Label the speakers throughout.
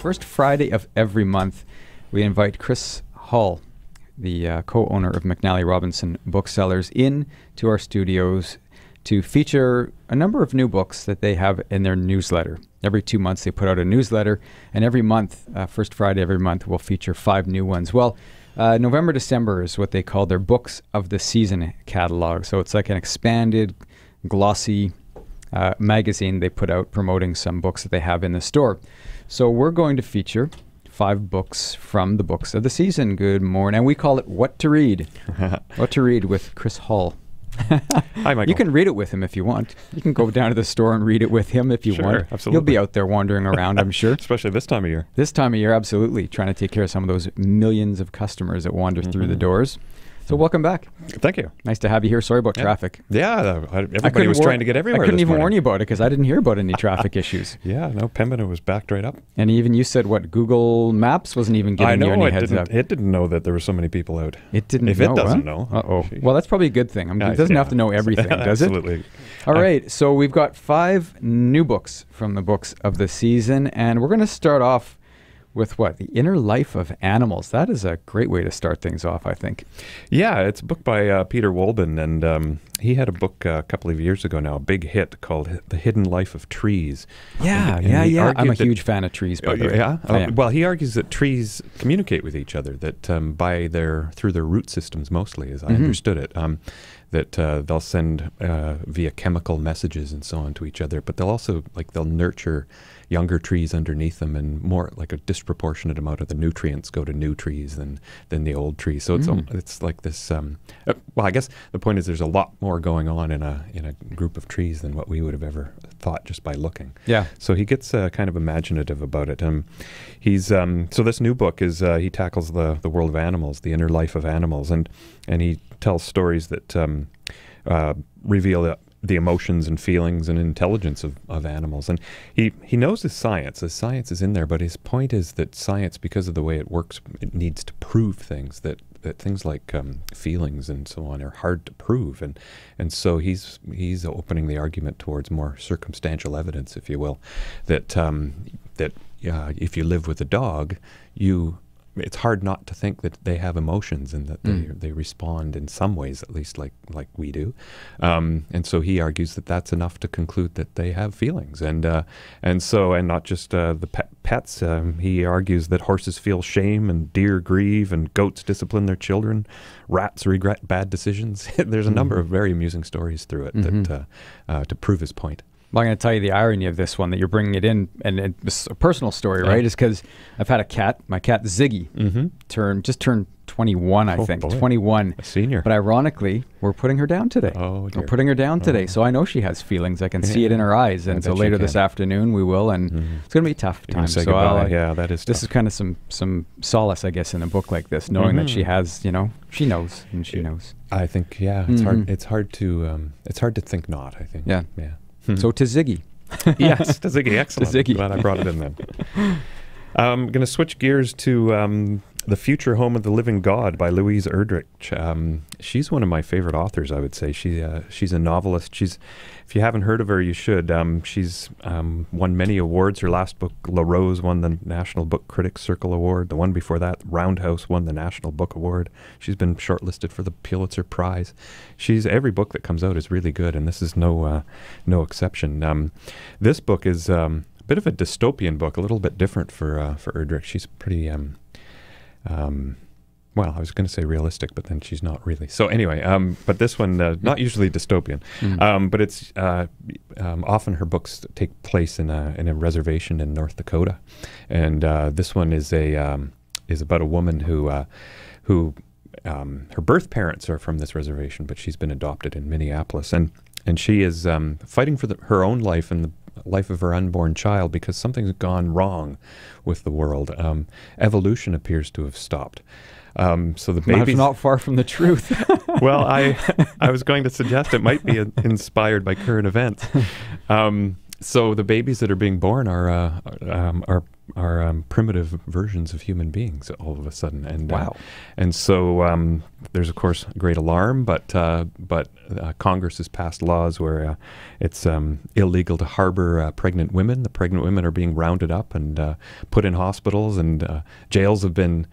Speaker 1: first Friday of every month, we invite Chris Hall, the uh, co owner of McNally Robinson Booksellers, in to our studios to feature a number of new books that they have in their newsletter. Every two months, they put out a newsletter, and every month, uh, first Friday every month, we'll feature five new ones. Well, uh, November, December is what they call their Books of the Season catalog. So it's like an expanded, glossy uh, magazine they put out promoting some books that they have in the store. So we're going to feature five books from the books of the season. Good morning. And we call it What to Read. what to Read with Chris Hall. Hi, Michael. You can read it with him if you want. You can go down to the store and read it with him if you sure, want. Absolutely. You'll be out there wandering around, I'm sure. Especially this time of year. This time of year, absolutely. Trying to take care of some of those millions of customers that wander mm-hmm. through the mm-hmm. doors. So welcome back. Thank you. Nice to have you here. Sorry about yeah. traffic. Yeah, uh, everybody was trying to get everywhere. I couldn't even morning. warn you about it because I didn't hear about any traffic issues. Yeah, no, Pembina was backed right up. And even you said what Google Maps wasn't even giving I know, you any it heads didn't, up. It didn't know that
Speaker 2: there were so many people out. It
Speaker 1: didn't. If know, it doesn't huh? know. Uh oh. Well, that's probably a good thing. I mean, it doesn't yeah. have to know everything, does it? Absolutely. All right. So we've got five new books from the books of the season, and we're going to start off with what the inner life of animals. That is a great way to start things off, I think. Yeah, it's a book by
Speaker 2: uh, Peter Wolben, and um, he had a book uh, a couple of years ago now, a big hit called "The Hidden Life of Trees." Yeah, and, and yeah, yeah. I'm a that, huge fan of trees. By oh, yeah. Oh, uh, well, he argues that trees communicate with each other that um, by their through their root systems mostly, as I mm -hmm. understood it. Um, that uh, they'll send uh, via chemical messages and so on to each other, but they'll also like they'll nurture younger trees underneath them, and more like a disproportionate amount of the nutrients go to new trees than than the old trees. So mm. it's it's like this. Um, uh, well, I guess the point is there's a lot more more going on in a in a group of trees than what we would have ever thought just by looking. Yeah. So he gets uh, kind of imaginative about it. Um, he's um, so this new book is uh, he tackles the the world of animals, the inner life of animals, and and he tells stories that um, uh, reveal that the emotions and feelings and intelligence of, of animals. And he, he knows his science. His science is in there, but his point is that science, because of the way it works, it needs to prove things that that things like um, feelings and so on are hard to prove, and and so he's he's opening the argument towards more circumstantial evidence, if you will, that um, that uh, if you live with a dog, you it's hard not to think that they have emotions and that mm. they, they respond in some ways, at least like like we do. Um, and so he argues that that's enough to conclude that they have feelings, and uh, and so and not just uh, the pets. Um, he argues that horses feel shame, and deer grieve, and goats discipline their children, rats regret bad decisions.
Speaker 1: There's a number mm-hmm. of very amusing stories through it mm -hmm. that mm-hmm. uh, uh, to prove his point. Well, I'm going to tell you the irony of this one that you're bringing it in, and, it's a personal story, right? Yeah. Is because I've had a cat, my cat Ziggy, mm -hmm. turned just turned 21, I oh, think, boy. 21, a senior. But ironically, we're putting her down today. Oh, dear. we're putting her down oh, today, oh. so I know she has feelings. I can yeah. see it in her eyes, and so later this afternoon we will, and mm -hmm. it's going to be a tough time. so like, yeah, that is. This tough. is kind of some some solace, I guess, in a book like this, knowing mm -hmm. that she mm-hmm. has, you know, she knows and she knows. I
Speaker 2: think, yeah, it's hard. Mm-hmm. It's hard to um, it's hard to think not. I think. Yeah. Yeah.
Speaker 1: Hmm. So to Ziggy.
Speaker 2: yes, to Ziggy. Excellent. To Ziggy. Glad I brought it in then. I'm going to switch gears to um, the Future Home of the Living God by Louise Erdrich. Um, she's one of my favorite authors, I would say. She, uh, she's a novelist. She's, if you haven't heard of her, you should. Um, she's um, won many awards. Her last book, La Rose, won the National Book Critics Circle Award. The one before that, Roundhouse, won the National Book Award. She's been shortlisted for the Pulitzer Prize. She's every book that comes out is really good, and this is no, uh, no exception. Um, this book is um, a bit of a dystopian book, a little bit different for uh, for Erdrich. She's pretty. Um, um, well, I was going to say realistic, but then she's not really. So anyway, um, but this one, uh, not usually dystopian, mm. um, but it's uh, um, often her books take place in a in a reservation in North Dakota, and uh, this one is a um, is about a woman who uh, who um, her birth parents are from this reservation, but she's been adopted in Minneapolis, and and she is um, fighting for the, her own life and the life of her unborn child because something's gone wrong with the world. Um, evolution appears to have stopped. Um, so the baby's not
Speaker 1: far from the truth. well,
Speaker 2: I I was going to suggest it might be inspired by current events. Um, so the babies that are being born are uh, um, are are um, primitive versions of human beings all of a sudden. And uh, wow. Uh, and so um, there's of course great alarm, but uh, but uh, Congress has passed laws where uh, it's um, illegal to harbor uh, pregnant women. The pregnant women are being rounded up and put in hospitals, and jails have been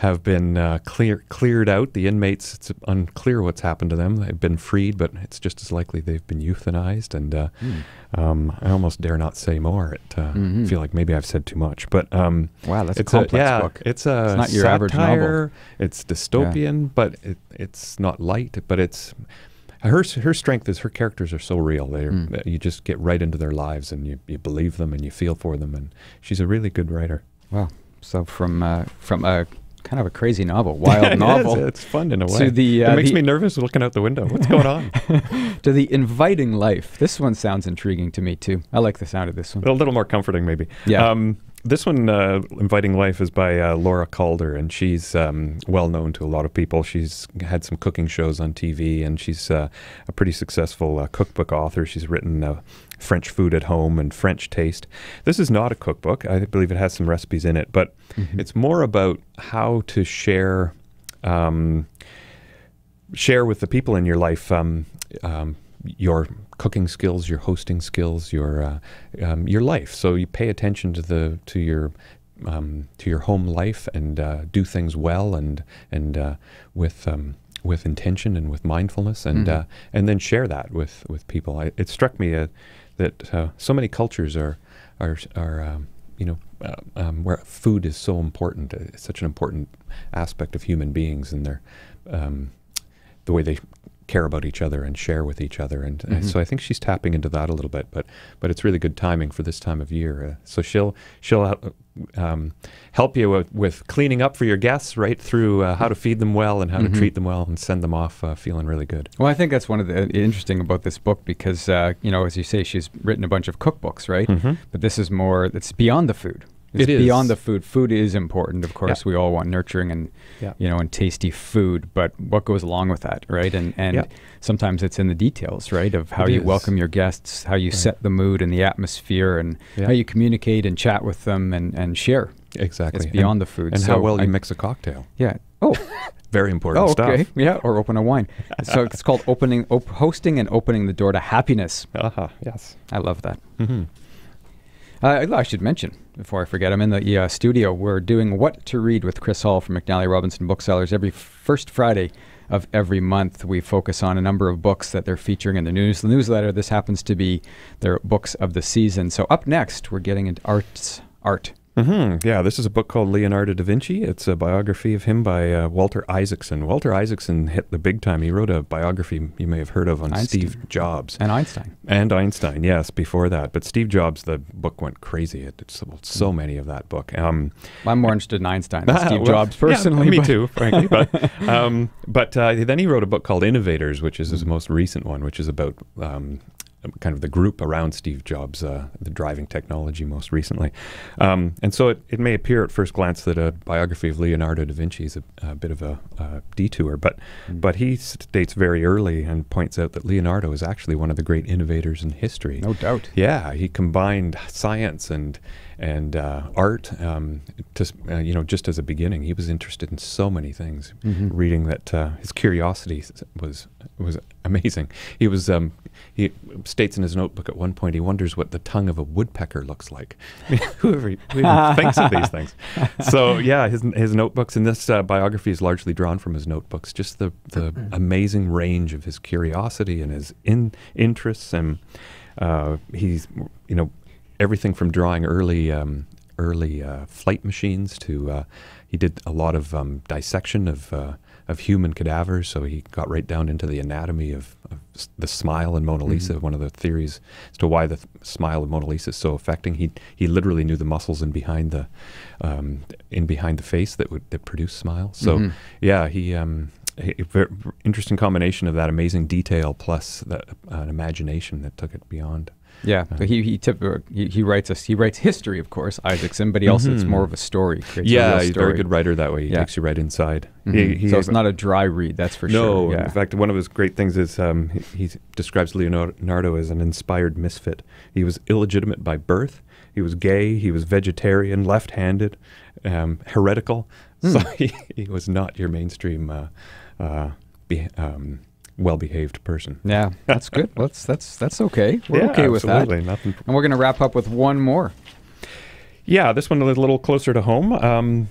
Speaker 2: have been uh, clear, cleared out. The inmates, it's unclear what's happened to them. They've been freed, but it's just as likely they've been euthanized. And uh, mm. um, I almost dare not say more. I uh, mm -hmm. feel like maybe I've said too much. But um, wow, that's it's a complex a, yeah, book. It's a it's not your satire, average novel. It's dystopian, yeah. but it, it's not light. But it's her her strength is her characters are so real. They mm. you just get right into their lives
Speaker 1: and you, you believe them and you feel for them. And she's a really good writer. Wow. So from uh, from a kind of a crazy novel, wild novel. Is. It's fun in a way. To the, uh, it makes the, me nervous looking out the window. What's going on? to the inviting life. This one sounds intriguing to me too. I like the sound of this one. A little more comforting, maybe. Yeah. Um, this one, uh, Inviting Life, is by uh,
Speaker 2: Laura Calder, and she's um, well known to a lot of people. She's had some cooking shows on TV, and she's uh, a pretty successful uh, cookbook author. She's written uh, French Food at Home and French Taste. This is not a cookbook. I believe it has some recipes in it, but mm -hmm. it's more about how to share. Um, share with the people in your life um, um your cooking skills, your hosting skills, your uh, um, your life. So you pay attention to the to your um, to your home life and uh, do things well and and uh, with um, with intention and with mindfulness and mm -hmm. and then share that with with people. I, it struck me uh, that uh, so many cultures are are are um, you know um, where food is so important. It's such an important aspect of human beings and their um, the way they care about each other and share with each other. And mm -hmm. so I think she's tapping into that a little bit, but but it's really good timing for this time of year. Uh, so she'll she'll uh, um, help you with, with, cleaning up for your guests right through uh, how to feed them well and how mm -hmm. to mm-hmm. treat them well and send them off uh, feeling really good.
Speaker 1: Well, I think that's one of the uh, interesting about this book because uh, you know as you say she's written a bunch of cookbooks, right? Mm -hmm. But this is more it's beyond the food, it's it is. beyond the food. Food is important, of course. Yeah. We all want nurturing and yeah. you know and tasty food, but what goes along with that, right? And and yeah. sometimes it's in the details, right, of how it you is. welcome your guests, how you right. set the mood and the atmosphere, and how you communicate and chat with them and and share. Exactly. It's beyond and, the food. And so how well I, you mix a cocktail. Yeah. Oh. Very important oh, okay. Stuff. Yeah, or open a wine. so it's called opening, op hosting, and opening the door to happiness. Uh huh. Yes, I love that. Mm -hmm. Uh, I should mention before I forget, I'm in the uh, studio. We're doing What to Read with Chris Hall from McNally Robinson Booksellers every first Friday of every month. We focus on a number of books that they're featuring in the news the newsletter. This happens to be their books of the season. So up next, we're getting into arts art Mm-hmm. Yeah, this is a book called Leonardo da
Speaker 2: Vinci. It's a biography of him by uh, Walter Isaacson. Walter Isaacson hit the big time. He wrote a biography you may have heard of on Einstein. Steve Jobs and Einstein. And Einstein, yes, before that. But Steve Jobs, the book went crazy. It, so mm. many of that book. Um, well, I'm more interested in Einstein than uh, Steve well, Jobs personally. Yeah, me but. too, frankly. But um, but uh, then he wrote a book called Innovators, which is his mm. most recent one, which is about um, um, kind of the group around Steve Jobs, uh, the driving technology most recently. Um, and so it, it may appear at first glance that a biography of Leonardo da Vinci is a, a bit of a, a detour, but, mm. but he states very early and points out that Leonardo is actually one of the great innovators in history. No doubt. Yeah, he combined science and and uh, art. Um, to, uh, you know, just as a beginning, he was interested in so many things. Mm -hmm. Reading that uh, his curiosity was was amazing. He was um, he states in his notebook at one point he wonders what the tongue of a woodpecker looks like. whoever, thinks of these things. So yeah, his his notebooks and this uh, biography is largely drawn from his notebooks. Just the the mm-hmm. amazing range of his curiosity and his in interests and. Uh, he's you know everything from drawing early um, early uh, flight machines to uh, he did a lot of um, dissection of uh, of human cadavers. So he got right down into the anatomy of, of the smile in Mona Lisa. Mm-hmm. One of the theories as to why the th- smile of Mona Lisa is so affecting. He he literally knew the muscles in behind the um, in behind the face that would that produce smiles. So mm-hmm. yeah, he. Um, very interesting combination of that amazing detail plus the, an imagination that took it beyond.
Speaker 1: Yeah, uh, he he, tip, uh, he, he writes us. he writes history, of course, Isaacson, but he also mm-hmm. it's more of a story. Yeah, a he's a very good writer that way. He yeah. takes you right inside. Mm-hmm. He, he, so it's not a dry read, that's for no, sure. No, yeah. in fact, one of his
Speaker 2: great things is um, he, describes Leonardo as an inspired misfit. He was illegitimate by birth. He was gay. He was vegetarian, left-handed, um, heretical. Mm. So he, was not your mainstream. Uh, uh be, um, well-behaved person. Yeah,
Speaker 1: that's good. that's that's that's okay.
Speaker 2: We're yeah, okay with absolutely. that. Nothing.
Speaker 1: And we're going to wrap up with one more.
Speaker 2: Yeah, this one a little closer to home. Um,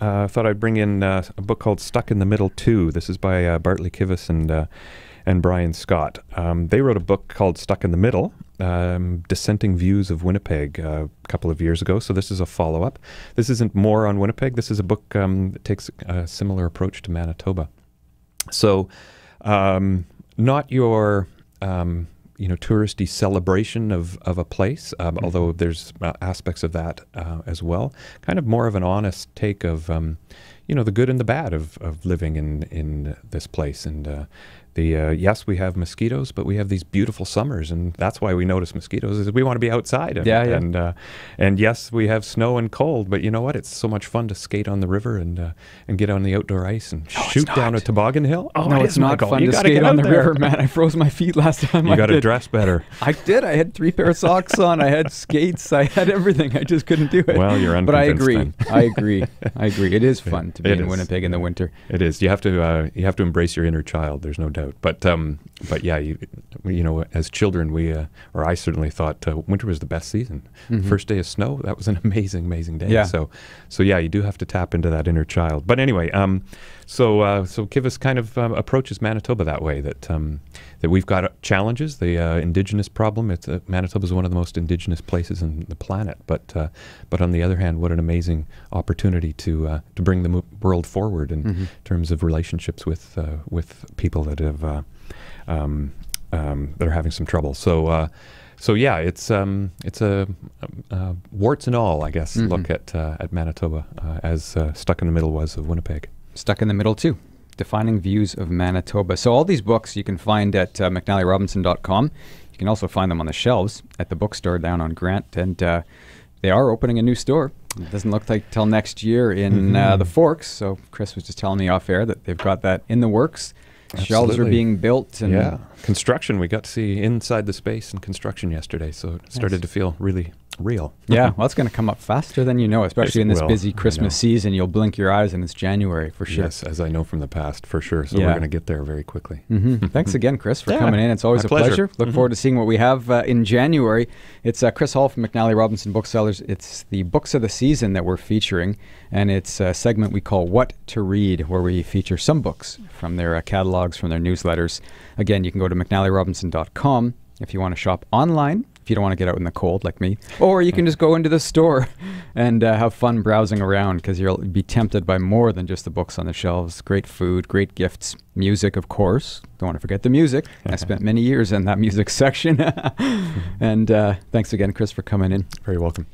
Speaker 2: I uh, thought I'd bring in uh, a book called Stuck in the Middle 2. This is by uh, Bartley Kivis and, uh, and Brian Scott. Um, they wrote a book called Stuck in the Middle um, Dissenting Views of Winnipeg uh, a couple of years ago. So this is a follow up. This isn't more on Winnipeg. This is a book um, that takes a similar approach to Manitoba. So um, not your um, you know touristy celebration of, of a place, um, mm. although there's uh, aspects of that uh, as well. Kind of more of an honest take of um, you know the good and the bad of, of living in in this place, and uh, the uh, yes, we have mosquitoes, but we have these beautiful summers, and that's why we notice mosquitoes is we want to be outside. And, yeah, yeah. And uh, and yes, we have snow and cold, but you know what? It's so much fun to skate on the river and uh, and get on the outdoor ice and no, shoot down a toboggan hill. Oh, no, it's not Michael. fun you to skate on the there. river, man.
Speaker 1: I froze my feet last time. You got to dress better. I did. I had three pair of socks on. I had skates. I had everything. I just couldn't do it. Well, you're But I agree. I agree.
Speaker 2: I agree. It is fun to be it in is. Winnipeg in the winter. It is. You have to uh, you have to embrace your inner child. There's no doubt out. But um, but yeah, you, you know, as children, we uh, or I certainly thought uh, winter was the best season. Mm -hmm. First day of snow, that was an amazing, amazing day. Yeah. So so yeah, you do have to tap into that inner child. But anyway, um, so, uh, so Kivas kind of um, approaches Manitoba that way. That um, that we've got challenges. The uh, indigenous problem. It's uh, Manitoba is one of the most indigenous places on the planet. But uh, but on the other hand, what an amazing opportunity to uh, to bring the world forward in mm-hmm. terms of relationships with uh, with people that have uh, um, um, that are having some trouble. So. so yeah, it's um,
Speaker 1: it's a, warts and all, I guess. Mm-hmm. Look at at Manitoba as stuck in the middle was of Winnipeg. Stuck in the Middle too. Defining Views of Manitoba. So all these books you can find at uh, McNallyRobinson.com. You can also find them on the shelves at the bookstore down on Grant, and uh, they are opening a new store. It doesn't look like till next year in uh, mm-hmm. uh, the Forks. So Chris was just telling me off air that they've got that in the works shelves are being built and yeah construction we got to see inside the space and construction yesterday so it started to feel really real yeah well it's going to come up faster than you know especially in this busy christmas season you'll blink your eyes and it's january for sure yes as i know from the past for sure so yeah. we're going to get there very quickly mm -hmm. thanks again chris for yeah. coming in it's always My a pleasure, pleasure. look mm -hmm. forward to seeing what we have uh, in january it's uh, chris hall from mcnally robinson booksellers it's the books of the season that we're featuring and it's a segment we call what to read where we feature some books from their uh, catalog blogs, from their newsletters. Again, you can go to mcnallyrobinson.com if you want to shop online, if you don't want to get out in the cold like me, or you can just go into the store and uh, have fun browsing around because you'll be tempted by more than just the books on the shelves. Great food, great gifts, music, of course. Don't want to forget the music. I spent many years in that music section. and uh, thanks again, Chris, for coming in. Very welcome.